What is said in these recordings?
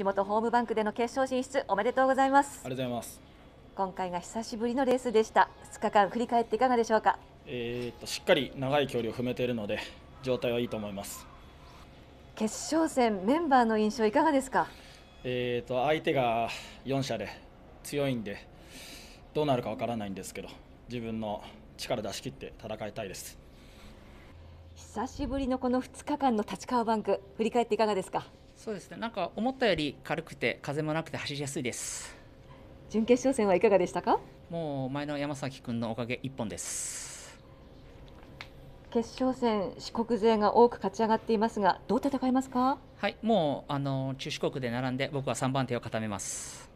地元ホームバンクでの決勝進出おめでとうございますありがとうございます今回が久しぶりのレースでした2日間振り返っていかがでしょうかえー、っとしっかり長い距離を踏めているので状態はいいと思います決勝戦メンバーの印象いかがですかえー、っと相手が4社で強いんでどうなるかわからないんですけど自分の力出し切って戦いたいです久しぶりのこの2日間の立川バンク振り返っていかがですかそうですねなんか思ったより軽くて風もなくて走りやすいです準決勝戦はいかがでしたかもう前の山崎君のおかげ一本です決勝戦四国勢が多く勝ち上がっていますがどう戦いますかはいもうあの中四国で並んで僕は三番手を固めます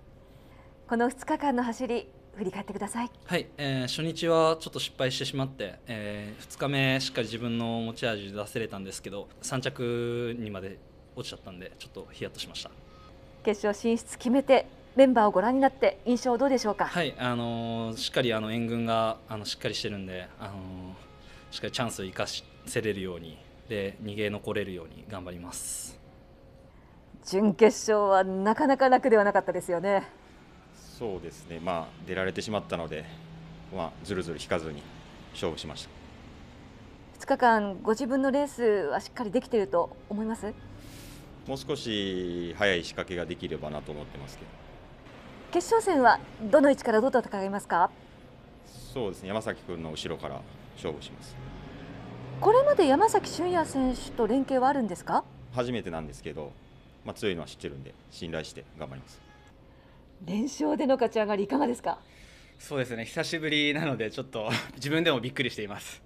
この2日間の走り振り返ってくださいはい、えー、初日はちょっと失敗してしまって、えー、2日目しっかり自分の持ち味出せれたんですけど3着にまで落ちちゃったんでちょっとヒヤッとしました決勝進出決めてメンバーをご覧になって印象どうでしょうか、はいあのー、しっかりあの援軍があのしっかりしてるんで、あのー、しっかりチャンスを生かせれるようにで逃げ残れるように頑張ります準決勝はなかなか楽ではなかったですよね。そうですね、まあ、出られてしまったので、まあ、ずるずる引かずに勝負しました2日間、ご自分のレースはしっかりできていると思いますもう少し早い仕掛けができればなと思ってますけど決勝戦はどの位置からどう戦いますかそうですね山崎君の後ろから勝負しますこれまで山崎俊也選手と連携はあるんですか初めてなんですけど、まあ、強いのは知ってるんで信頼して頑張ります連勝での勝ち上がりいかがですかそうですね久しぶりなのでちょっと 自分でもびっくりしています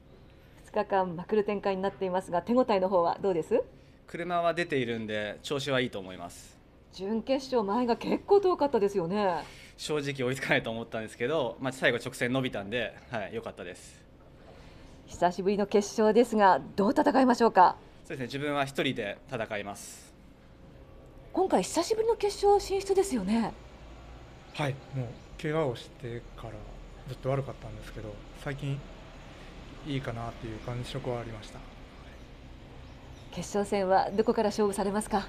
2日間まくる展開になっていますが手応えの方はどうです車は出ているんで調子はいいと思います準決勝前が結構遠かったですよね正直追いつかないと思ったんですけど、まあ、最後直線伸びたんで良、はい、かったです久しぶりの決勝ですがどう戦いましょうかそうですね自分は一人で戦います今回久しぶりの決勝進出ですよねはいもう怪我をしてからずっと悪かったんですけど最近いいかなっていう感触はありました決勝戦はどこから勝負されますか、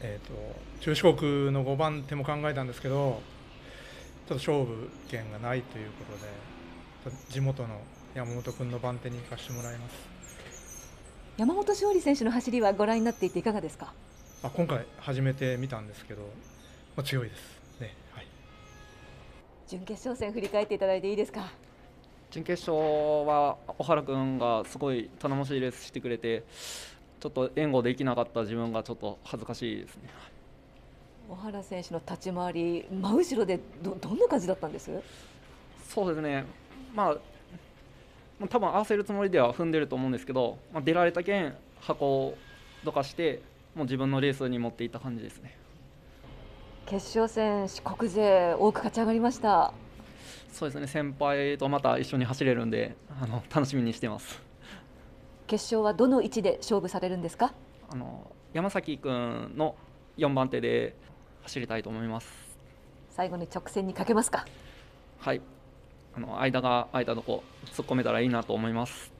えーと、中四国の五番手も考えたんですけどちょっと勝負権がないということで地元の山本君の番手に行かせてもらいます山本勝利選手の走りはご覧になっていていかがですかあ今回初めて見たんですけど、まあ、強いですね、はい、準決勝戦振り返っていただいていいですか準決勝は小原君がすごい頼もしいレースしてくれてちょっと援護できなかった自分がちょっと恥ずかしいですね。小原選手の立ち回り、真後ろでどどんな感じだったんですそうですね、まあ、多分合わせるつもりでは踏んでると思うんですけど、まあ、出られたけん、箱をどかして、もう自分のレースに持っていった感じですね決勝戦、四国勢、多く勝ち上がりましたそうですね、先輩とまた一緒に走れるんで、あの楽しみにしてます。決勝はどの位置で勝負されるんですかあの山崎君の4番手で走りたいと思います最後に直線にかけますかはいあの間が空いたとこ突っ込めたらいいなと思います